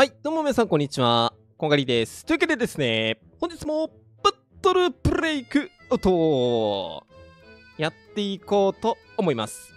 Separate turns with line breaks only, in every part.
はい、どうも皆さん、こんにちは。こんがりです。というわけでですね、本日もバトルブレイクアウトやっていこうと思います。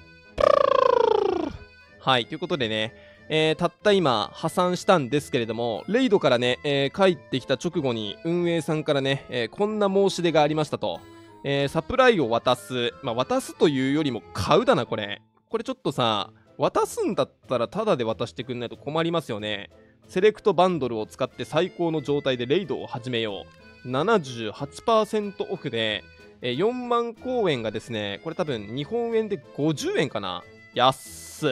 はい、ということでね、えー、たった今破産したんですけれども、レイドからね、えー、帰ってきた直後に運営さんからね、えー、こんな申し出がありましたと。えサプライを渡す。まあ、渡すというよりも買うだな、これ。これちょっとさ、渡すんだったらタダで渡してくんないと困りますよね。セレクトバンドルを使って最高の状態でレイドを始めよう。78%オフで、え4万公演がですね、これ多分日本円で50円かな。安っ。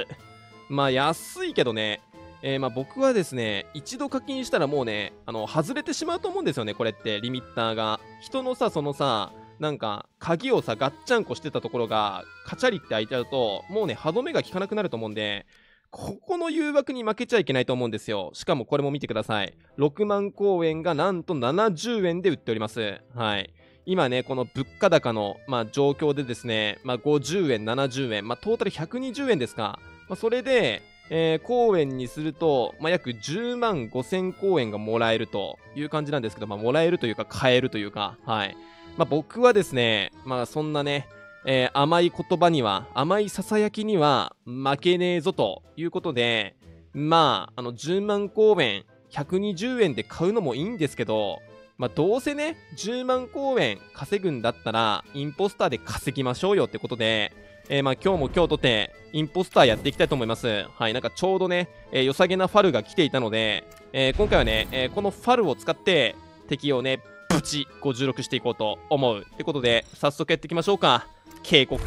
まあ安いけどね、えー、ま僕はですね、一度課金したらもうね、あの、外れてしまうと思うんですよね、これって、リミッターが。人のさ、そのさ、なんか、鍵をさ、ガッチャンコしてたところが、カチャリって開いちゃうと、もうね、歯止めが効かなくなると思うんで、ここの誘惑に負けちゃいけないと思うんですよ。しかもこれも見てください。6万公演がなんと70円で売っております。はい。今ね、この物価高の、まあ、状況でですね、まあ、50円、70円、まあ、トータル120円ですか。まあ、それで、えー、公演にすると、まあ、約10万5000公演がもらえるという感じなんですけど、まあ、もらえるというか、買えるというか、はい。まあ、僕はですね、まあ、そんなね、えー、甘い言葉には、甘いささやきには負けねえぞということで、まあ、あの、10万公演、120円で買うのもいいんですけど、まあ、どうせね、10万公演稼ぐんだったら、インポスターで稼ぎましょうよってことで、えー、まあ今日も今日とて、インポスターやっていきたいと思います。はい、なんかちょうどね、えー、良さげなファルが来ていたので、えー、今回はね、えこのファルを使って敵をね、プチ56していこうと思う。ってことで、早速やっていきましょうか。警告。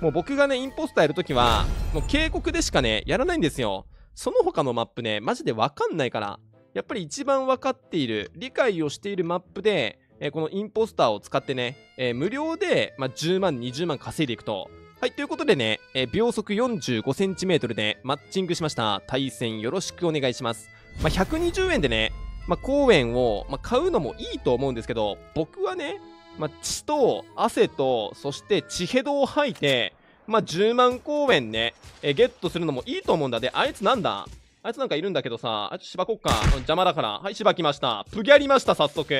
もう僕がね、インポスターやるときは、もう警告でしかね、やらないんですよ。その他のマップね、マジでわかんないから、やっぱり一番分かっている、理解をしているマップで、えー、このインポスターを使ってね、えー、無料で、まあ、10万、20万稼いでいくと。はい、ということでね、えー、秒速4 5センチメートルでマッチングしました。対戦よろしくお願いします。まあ、120円でね、まあ、公園を、ま買うのもいいと思うんですけど、僕はね、まあ、血と汗と、そして血ヘドを吐いて、まあ、10万公演ね、えゲットするのもいいと思うんだ。で、あいつなんだあいつなんかいるんだけどさ、あいつ芝こっか。邪魔だから。はい、芝来ました。プギャりました、早速。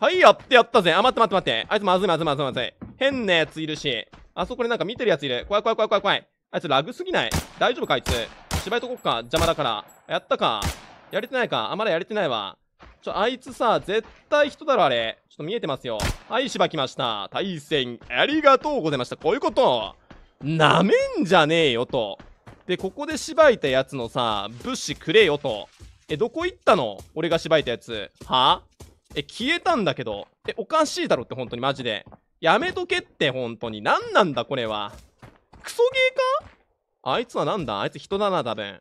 はい、やってやったぜ。あ、待って待って待って。あいつまずいまずいまずいまずい。変なやついるし。あそこになんか見てるやついる。怖い怖い怖い怖い怖い。あいつラグすぎない大丈夫かあいつ。芝居とこっか。邪魔だから。やったか。やれてないか。あ、まだやれてないわ。ちょ、あいつさ、絶対人だろ、あれ。ちょっと見えてますよ。はい、しばきました。対戦、ありがとうございました。こういうこと。なめんじゃねえよ、と。で、ここでしばいたやつのさ、物資くれよ、と。え、どこ行ったの俺がしばいたやつ。はえ、消えたんだけど。え、おかしいだろって、本当に、マジで。やめとけって、本当に。何なんだ、これは。クソゲーかあいつはなんだあいつ人だな、多分。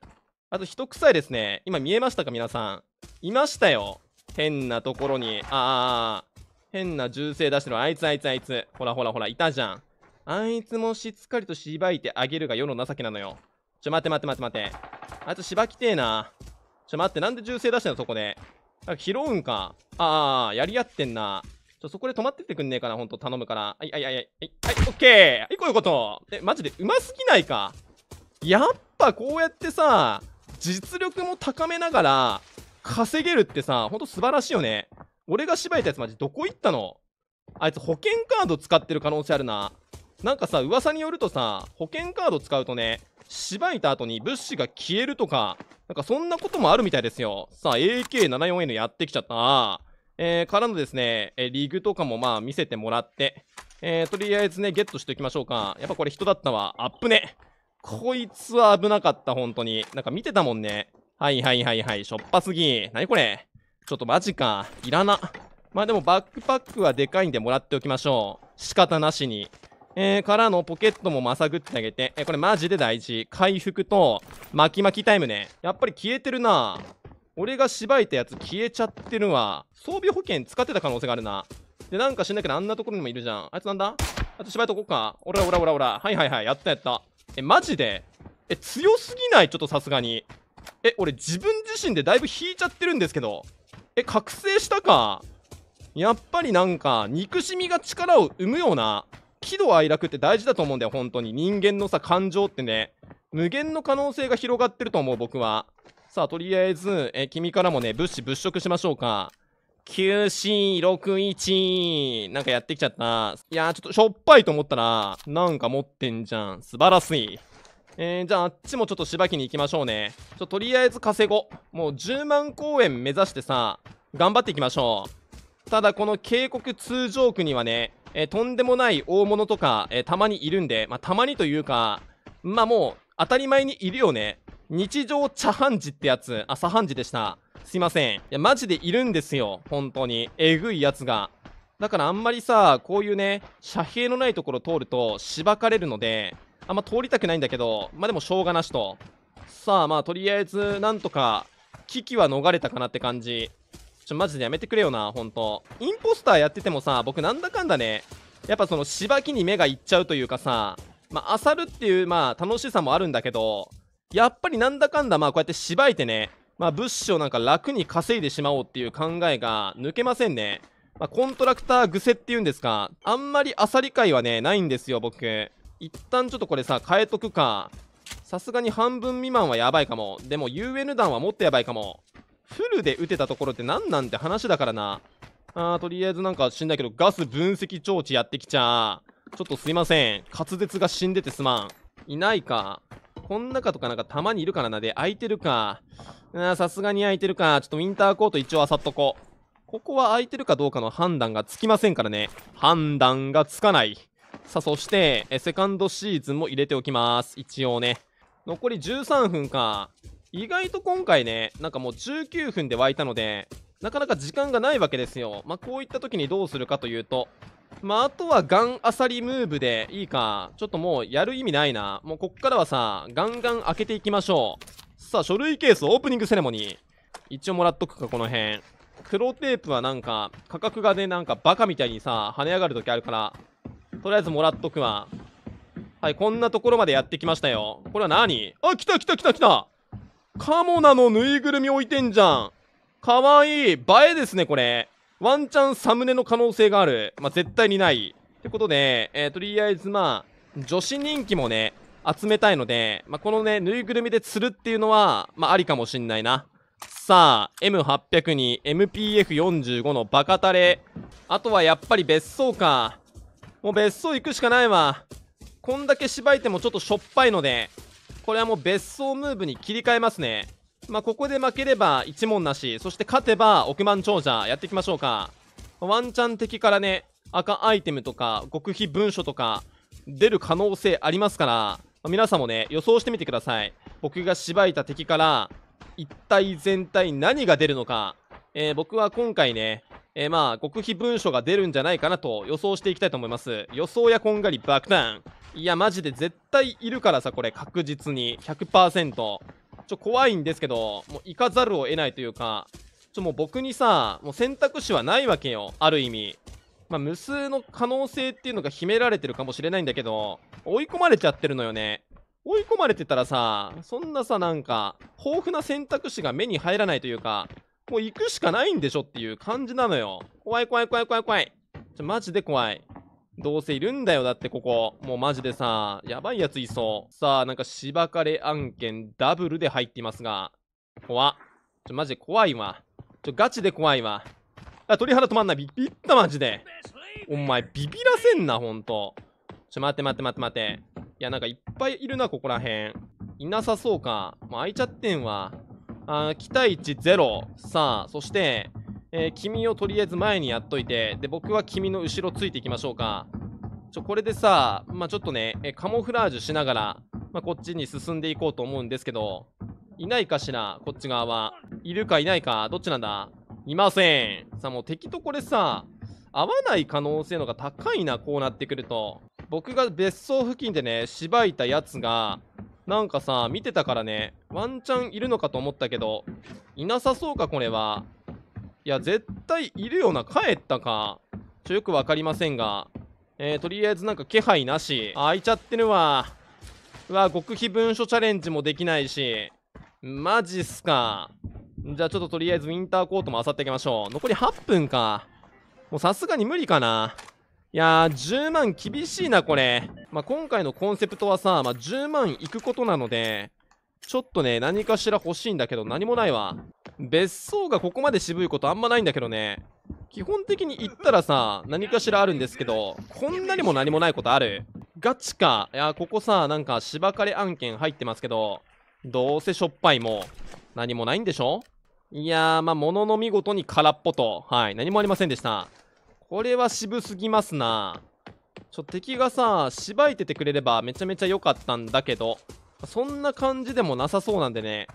あと人臭いですね。今見えましたか皆さん。いましたよ。変なところに。ああ、変な銃声出してるあいつあいつあいつ。ほらほらほら、いたじゃん。あいつもしっかりとしばいてあげるが世の情けなのよ。ちょ、待って待って待って待って。あいつしばきてえな。ちょ、待って、なんで銃声出してんのそこで。なんか拾うんか。ああ、やり合ってんな。ちょ、そこで止まってってくんねえかな、ほんと、頼むから。はい、はい、はい、はい、はい、オッケーはい、こういうこと。え、マジで、うますぎないか。やっぱ、こうやってさ、実力も高めながら、稼げるってさ、ほんと素晴らしいよね。俺が芝居たやつマジどこ行ったのあいつ保険カード使ってる可能性あるな。なんかさ、噂によるとさ、保険カード使うとね、芝居た後に物資が消えるとか、なんかそんなこともあるみたいですよ。さあ、AK74N やってきちゃった。えー、からのですね、えリグとかもまあ見せてもらって、えー、とりあえずね、ゲットしておきましょうか。やっぱこれ人だったわ。アップね。こいつは危なかった、本当に。なんか見てたもんね。はいはいはいはい。しょっぱすぎ。なにこれちょっとマジか。いらな。まあでもバックパックはでかいんでもらっておきましょう。仕方なしに。えー、からのポケットもまさぐってあげて。えー、これマジで大事。回復と、巻き巻きタイムね。やっぱり消えてるな。俺がしばいたやつ消えちゃってるわ。装備保険使ってた可能性があるな。で、なんかしないけどあんなところにもいるじゃん。あいつなんだあとしばいとこうか。おらおらおらおら。はいはいはい。やったやった。え、マジでえ、強すぎないちょっとさすがに。え、俺自分自身でだいぶ引いちゃってるんですけど。え、覚醒したかやっぱりなんか、憎しみが力を生むような、喜怒哀楽って大事だと思うんだよ、本当に。人間のさ、感情ってね、無限の可能性が広がってると思う、僕は。さあ、とりあえず、え、君からもね、物資物色しましょうか。9461なんかやってきちゃった。いやー、ちょっとしょっぱいと思ったら、なんか持ってんじゃん。素晴らしい。えー、じゃああっちもちょっとしばきに行きましょうねちょとりあえず稼ごうもう10万公演目指してさ頑張っていきましょうただこの渓谷通常区にはね、えー、とんでもない大物とか、えー、たまにいるんで、まあ、たまにというかまあもう当たり前にいるよね日常茶飯事ってやつあ茶飯事でしたすいませんいやマジでいるんですよ本当にえぐいやつがだからあんまりさこういうね遮蔽のないところ通るとしばかれるのであんま通りたくないんだけど、まあでもしょうがなしと。さあ、まあとりあえず、なんとか、危機は逃れたかなって感じ。ちょ、マジでやめてくれよな、ほんと。インポスターやっててもさ、僕なんだかんだね、やっぱその、しばきに目がいっちゃうというかさ、まあ、漁るっていう、まあ、楽しさもあるんだけど、やっぱりなんだかんだ、まあ、こうやってしばいてね、まあ、物資をなんか楽に稼いでしまおうっていう考えが抜けませんね。まあ、コントラクター癖っていうんですか、あんまりアサリ界はね、ないんですよ、僕。一旦ちょっとこれさ変えとくかさすがに半分未満はやばいかもでも UN 弾はもっとやばいかもフルで打てたところって何なんて話だからなあーとりあえずなんか死んだけどガス分析装置やってきちゃちょっとすいません滑舌が死んでてすまんいないかこん中とかなんかたまにいるからなで空いてるかさすがに空いてるかちょっとウィンターコート一応あさっとこうここは空いてるかどうかの判断がつきませんからね。判断がつかない。さあ、そして、えセカンドシーズンも入れておきます。一応ね。残り13分か。意外と今回ね、なんかもう19分で沸いたので、なかなか時間がないわけですよ。まあ、こういった時にどうするかというと、まあ、あとはガンアサリムーブでいいか。ちょっともうやる意味ないな。もうこっからはさ、ガンガン開けていきましょう。さあ、書類ケースオープニングセレモニー。一応もらっとくか、この辺。黒テープはなんか、価格がね、なんかバカみたいにさ、跳ね上がる時あるから、とりあえずもらっとくわ。はい、こんなところまでやってきましたよ。これは何あ、来た来た来た来たカモナのぬいぐるみ置いてんじゃん。かわいい。映えですね、これ。ワンチャンサムネの可能性がある。まあ、絶対にない。ってことで、えー、とりあえずまあ、女子人気もね、集めたいので、まあ、このね、ぬいぐるみで釣るっていうのは、まあ、ありかもしんないな。さあ、M800 に MPF45 のバカタレ。あとはやっぱり別荘か。もう別荘行くしかないわこんだけしばいてもちょっとしょっぱいのでこれはもう別荘ムーブに切り替えますねまあ、ここで負ければ一問なしそして勝てば億万長者やっていきましょうかワンチャン敵からね赤アイテムとか極秘文書とか出る可能性ありますから、まあ、皆さんもね予想してみてください僕がしばいた敵から一体全体何が出るのか、えー、僕は今回ねえー、まあ、極秘文書が出るんじゃないかなと予想していきたいと思います。予想やこんがり爆弾。いや、マジで絶対いるからさ、これ確実に。100%。ちょ、怖いんですけど、もう行かざるを得ないというか、ちょ、もう僕にさ、もう選択肢はないわけよ。ある意味。まあ、無数の可能性っていうのが秘められてるかもしれないんだけど、追い込まれちゃってるのよね。追い込まれてたらさ、そんなさ、なんか、豊富な選択肢が目に入らないというか、もう行くしかないんでしょっていう感じなのよ。怖い怖い怖い怖い怖い。ちょ、マジで怖い。どうせいるんだよ、だってここ。もうマジでさ、やばいやついそう。さあ、なんか芝刈れ案件ダブルで入っていますが。怖ちょ、マジで怖いわ。ちょ、ガチで怖いわ。あ、鳥肌止まんない。ビビったマジで。お前、ビビらせんな、ほんと。ちょ、待って待って待って待って。いや、なんかいっぱいいるな、ここらへん。いなさそうか。もう開いちゃってんわ。あ期待値0さあそして、えー、君をとりあえず前にやっといてで僕は君の後ろついていきましょうかちょこれでさまあ、ちょっとね、えカモフラージュしながら、まあ、こっちに進んでいこうと思うんですけどいないかしらこっち側はいるかいないかどっちなんだいませんさあもう敵とこれさ合わない可能性のが高いなこうなってくると僕が別荘付近でねしばいたやつがなんかさ、見てたからね、ワンチャンいるのかと思ったけど、いなさそうか、これは。いや、絶対いるよな。帰ったか。ちょ、よくわかりませんが。えー、とりあえずなんか気配なし。開いちゃってるわ。うわ、極秘文書チャレンジもできないし。マジっすか。じゃあちょっととりあえずウィンターコートも漁っていきましょう。残り8分か。もうさすがに無理かな。いやー、10万厳しいな、これ。まあ、今回のコンセプトはさ、まあ、10万いくことなので、ちょっとね、何かしら欲しいんだけど、何もないわ。別荘がここまで渋いことあんまないんだけどね。基本的に行ったらさ、何かしらあるんですけど、こんなにも何もないことあるガチか。いや、ここさ、なんか芝刈り案件入ってますけど、どうせしょっぱいも何もないんでしょいやー、まあ、ものの見事に空っぽと。はい、何もありませんでした。これは渋すぎますなちょ敵がさしばいててくれればめちゃめちゃ良かったんだけどそんな感じでもなさそうなんでね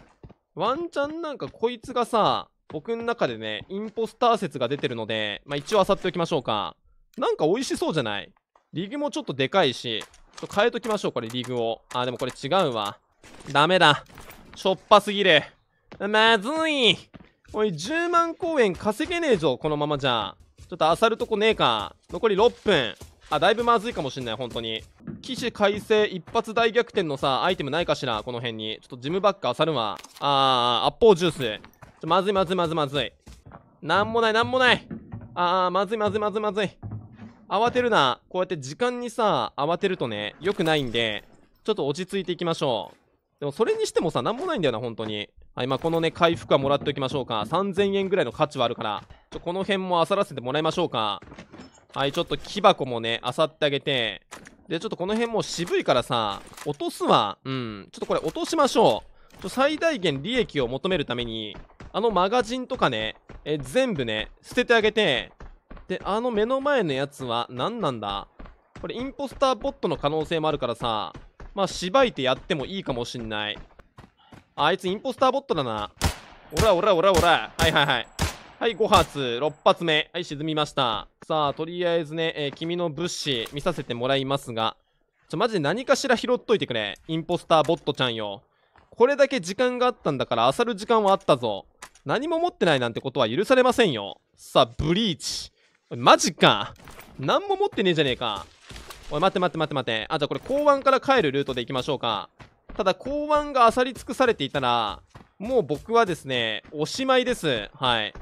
ワンチャンなんかこいつがさ僕の中でねインポスター説が出てるのでまあ一応漁っておきましょうかなんか美味しそうじゃないリグもちょっとでかいしちょっと変えときましょうこれリグをあでもこれ違うわダメだしょっぱすぎるまずいおい10万公演稼げねえぞこのままじゃちょっと漁るとこねえか。残り6分。あ、だいぶまずいかもしんない、本当に。騎士改正一発大逆転のさ、アイテムないかしらこの辺に。ちょっとジムバッグ漁るわ。あー、アッポージュース。ちょ、まずいまずいまずいまずい。なんもない、なんもない。あー、まずいまずいまずいまずい。慌てるな。こうやって時間にさ、慌てるとね、良くないんで、ちょっと落ち着いていきましょう。でもそれにしてもさ、なんもないんだよな、本当に。はい、まあ、このね、回復はもらっておきましょうか。3000円ぐらいの価値はあるから、ちょ、この辺も漁らせてもらいましょうか。はい、ちょっと木箱もね、漁ってあげて。で、ちょっとこの辺も渋いからさ、落とすわ。うん。ちょっとこれ落としましょう。ちょ最大限利益を求めるために、あのマガジンとかね、え、全部ね、捨ててあげて。で、あの目の前のやつは何なんだこれインポスターボットの可能性もあるからさ、まあ、しばいてやってもいいかもしんない。あいつインポスターボットだな。おらおらおらおら。はいはいはい。はい、5発、6発目。はい、沈みました。さあ、とりあえずね、えー、君の物資見させてもらいますが、ちょ、マジで何かしら拾っといてくれ。インポスターボットちゃんよ。これだけ時間があったんだから、漁る時間はあったぞ。何も持ってないなんてことは許されませんよ。さあ、ブリーチ。マジか。何も持ってねえじゃねえか。おい、待って待って待って待って。あ、じゃあこれ、港湾から帰るルートで行きましょうか。ただ、港湾が漁り尽くされていたら、もう僕はですね、おしまいです。はい。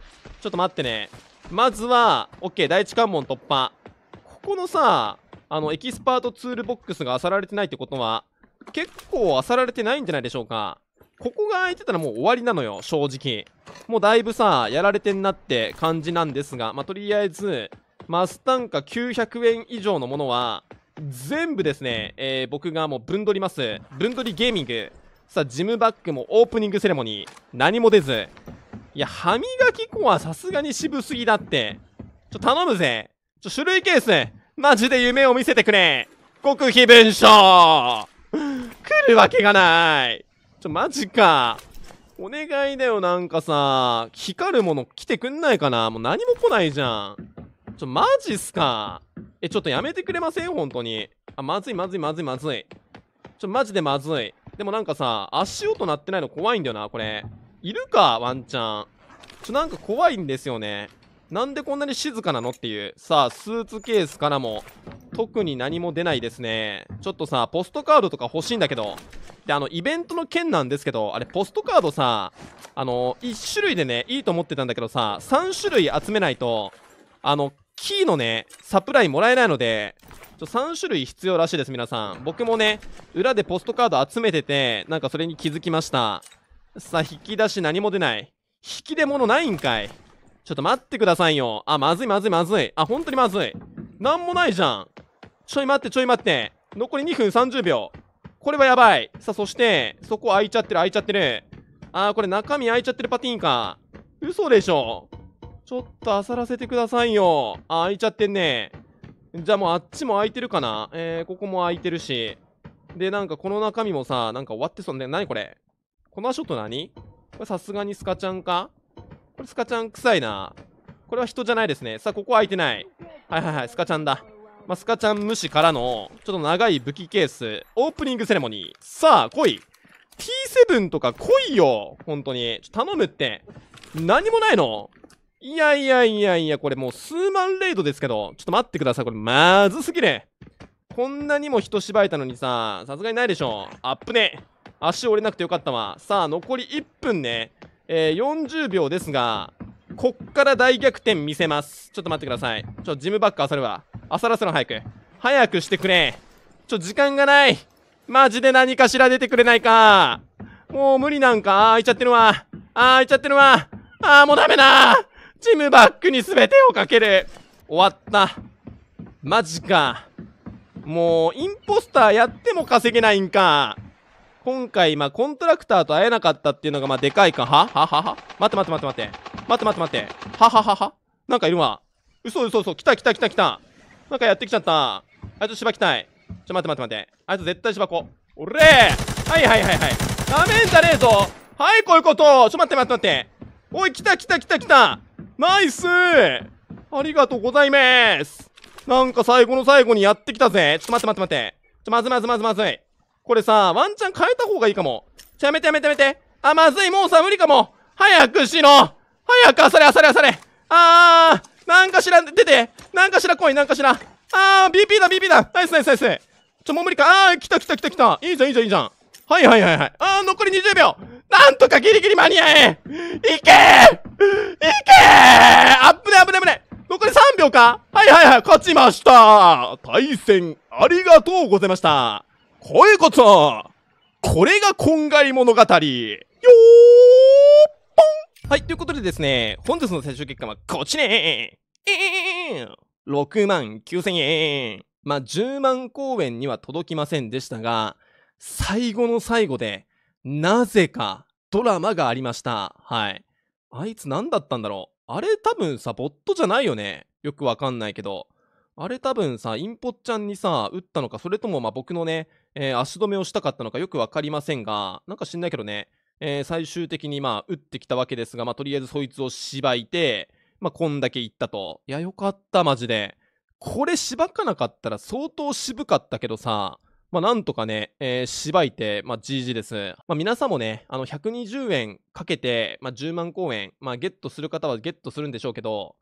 ちょっと待ってね。まずは、OK、第一関門突破。ここのさ、あの、エキスパートツールボックスが漁られてないってことは、結構漁られてないんじゃないでしょうか。ここが空いてたらもう終わりなのよ、正直。もうだいぶさ、やられてんなって感じなんですが、まあ、とりあえず、マスタンカ900円以上のものは、全部ですね、えー、僕がもうぶんどります。ぶんどりゲーミング。さあ、ジムバッグもオープニングセレモニー。何も出ず。いや、歯磨き粉はさすがに渋すぎだって。ちょ、頼むぜ。ちょ、種類ケース。マジで夢を見せてくれ。極秘文書来るわけがない。ちょ、マジか。お願いだよ、なんかさ、光るもの来てくんないかなもう何も来ないじゃん。ちょ、マジっすか。え、ちょっとやめてくれません本当に。あ、まずいまずいまずいまずい。ちょ、マジでまずい。でもなんかさ、足音鳴ってないの怖いんだよな、これ。いるかワンちゃん。ちょ、なんか怖いんですよね。なんでこんなに静かなのっていう。さあ、スーツケースからも、特に何も出ないですね。ちょっとさ、ポストカードとか欲しいんだけど。で、あの、イベントの件なんですけど、あれ、ポストカードさ、あの、1種類でね、いいと思ってたんだけどさ、3種類集めないと、あの、キーのね、サプライもらえないので、ちょ3種類必要らしいです、皆さん。僕もね、裏でポストカード集めてて、なんかそれに気づきました。さあ、引き出し何も出ない。引き出物ないんかい。ちょっと待ってくださいよ。あ、まずいまずいまずい。あ、本当にまずい。なんもないじゃん。ちょい待ってちょい待って。残り2分30秒。これはやばい。さあ、そして、そこ開いちゃってる開いちゃってる。あー、これ中身開いちゃってるパティーンか。嘘でしょ。ちょっと漁らせてくださいよ。あ、開いちゃってんね。じゃあもうあっちも開いてるかなえー、ここも開いてるし。で、なんかこの中身もさ、なんか終わってそうね。にこれこの足音何これさすがにスカちゃんかこれスカちゃん臭いな。これは人じゃないですね。さあ、ここ開いてない。はいはいはい、スカちゃんだ。まあ、スカちゃん無視からの、ちょっと長い武器ケース、オープニングセレモニー。さあ、来い !T7 とか来いよ本当に。ちょ頼むって。何もないのいやいやいやいや、これもう数万レイドですけど、ちょっと待ってください。これまずすぎね。こんなにも人芝居たのにさ、さすがにないでしょ。アップね。足折れなくてよかったわ。さあ、残り1分ね。えー、40秒ですが、こっから大逆転見せます。ちょっと待ってください。ちょ、ジムバックあさるわ。あさらせろ、早く。早くしてくれ。ちょ、時間がない。マジで何かしら出てくれないか。もう無理なんか。ああ、開いちゃってるわ。ああ、開いちゃってるわ。ああ、もうダメだジムバックに全てをかける。終わった。マジか。もう、インポスターやっても稼げないんか。今回、まあ、コントラクターと会えなかったっていうのが、まあ、でかいか。はははは待って待って待って待って。待って待って待って。ははははなんかいるわ。嘘嘘嘘。来た来た来た来た。なんかやってきちゃった。あいつ芝来たい。ちょ、待って待って待って。あいつ絶対芝こ。おれーはいはいはいはい。ダめんじゃねえぞはい、こういうことちょ、待って待って待って。おい、来た来た来た来たナイスありがとうございますなんか最後の最後にやってきたぜ。ちょっと待って待って待って。ちょ、まずまずまずまずい。これさ、ワンチャン変えた方がいいかも。ちょ、やめてやめてやめて。あ、まずい、もうさ、無理かも。早くしろ早くあされあされあされあー、なんかしら、出て。なんかしら来い、なんかしら。あー、BP だ、BP だ。ナイスナイスナイス。ちょ、もう無理か。あー、来た来た来た来た。いいじゃん、いいじゃん、いいじゃん。はいはいはいはい。あー、残り20秒。なんとかギリギリ間に合えいけーいけーあぶねあぶねぶね残り3秒かはいはいはい、勝ちました対戦ありがとうございましたこういうことこれがこんがり物語よーぽんはい、ということでですね、本日の最終結果はこっちねーえー !6 万9000円まあ、10万公演には届きませんでしたが、最後の最後で、なぜかドラマがありました。はい。あいつ何だったんだろう。あれ多分さ、ボットじゃないよね。よくわかんないけど。あれ多分さ、インポッちゃんにさ、打ったのか、それともま僕のね、えー、足止めをしたかったのかよくわかりませんが、なんか知んないけどね、えー、最終的にまあ打ってきたわけですが、まあとりあえずそいつをしばいて、まあこんだけいったと。いや、よかった、マジで。これしばかなかったら相当渋かったけどさ、まあ、なんとかね、えー、しばいて、まあ、GG です。まあ、皆さんもね、あの、120円かけて、まあ、10万公演、まあ、ゲットする方はゲットするんでしょうけど、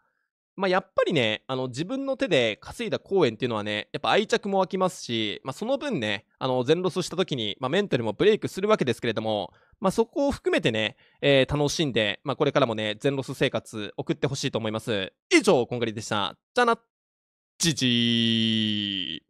まあ、やっぱりね、あの、自分の手で稼いだ公演っていうのはね、やっぱ愛着も湧きますし、まあ、その分ね、あの、全ロスした時に、まあ、メンタルもブレイクするわけですけれども、まあ、そこを含めてね、えー、楽しんで、まあ、これからもね、全ロス生活送ってほしいと思います。以上、こんがりでした。じゃな、じじー。